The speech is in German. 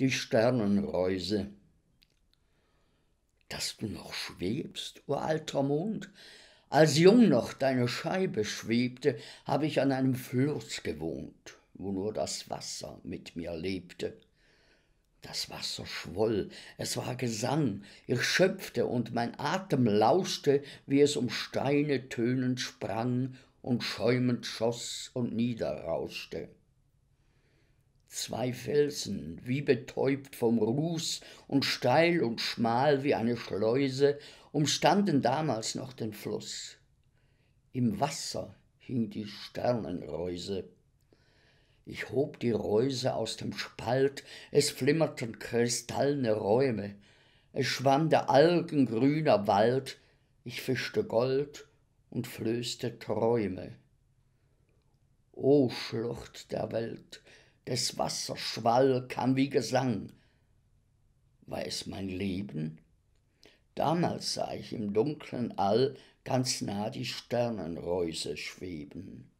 die Sternenreuse. Dass du noch schwebst, uralter Mond? Als jung noch deine Scheibe schwebte, habe ich an einem Fluss gewohnt, wo nur das Wasser mit mir lebte. Das Wasser schwoll, es war Gesang, ich schöpfte und mein Atem lauschte, wie es um Steine tönend sprang und schäumend schoss und niederrauschte. Zwei Felsen, wie betäubt vom Ruß und steil und schmal wie eine Schleuse, umstanden damals noch den Fluss. Im Wasser hing die Sternenreuse. Ich hob die Reuse aus dem Spalt, es flimmerten kristallne Räume, es schwamm der Algen grüner Wald, ich fischte Gold und flößte Träume. O Schlucht der Welt, des Wasserschwall kam wie Gesang. War es mein Leben? Damals sah ich im dunklen All ganz nah die Sternenreuse schweben.